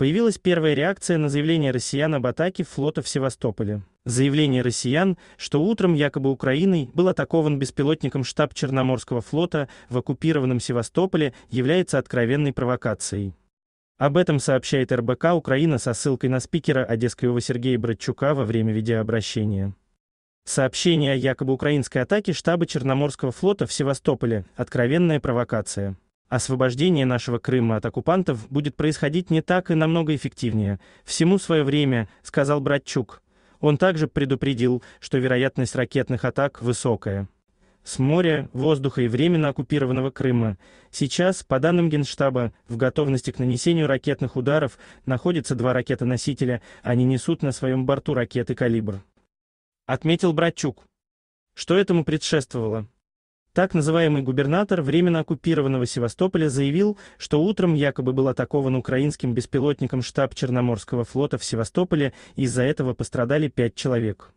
Появилась первая реакция на заявление россиян об атаке флота в Севастополе. Заявление россиян, что утром якобы Украиной был атакован беспилотником штаб Черноморского флота в оккупированном Севастополе, является откровенной провокацией. Об этом сообщает РБК Украина со ссылкой на спикера Одесского Сергея Братчука во время видеообращения. Сообщение о якобы украинской атаке штаба Черноморского флота в Севастополе – откровенная провокация. Освобождение нашего Крыма от оккупантов будет происходить не так и намного эффективнее. Всему свое время, сказал Братчук. Он также предупредил, что вероятность ракетных атак высокая. С моря, воздуха и временно оккупированного Крыма сейчас, по данным Генштаба, в готовности к нанесению ракетных ударов находятся два ракетоносителя, они несут на своем борту ракеты «Калибр». Отметил Братчук. Что этому предшествовало? Так называемый губернатор временно оккупированного Севастополя заявил, что утром якобы был атакован украинским беспилотником штаб Черноморского флота в Севастополе, и из-за этого пострадали пять человек.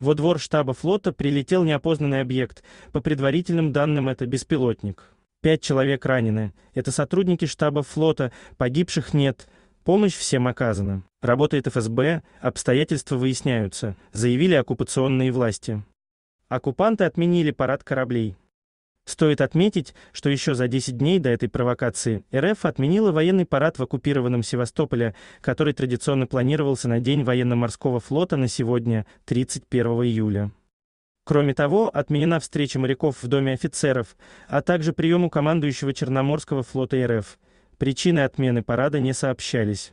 Во двор штаба флота прилетел неопознанный объект, по предварительным данным это беспилотник. Пять человек ранены, это сотрудники штаба флота, погибших нет, помощь всем оказана. Работает ФСБ, обстоятельства выясняются, заявили оккупационные власти. Оккупанты отменили парад кораблей. Стоит отметить, что еще за 10 дней до этой провокации РФ отменила военный парад в оккупированном Севастополе, который традиционно планировался на День военно-морского флота на сегодня, 31 июля. Кроме того, отменена встреча моряков в Доме офицеров, а также прием у командующего Черноморского флота РФ. Причины отмены парада не сообщались.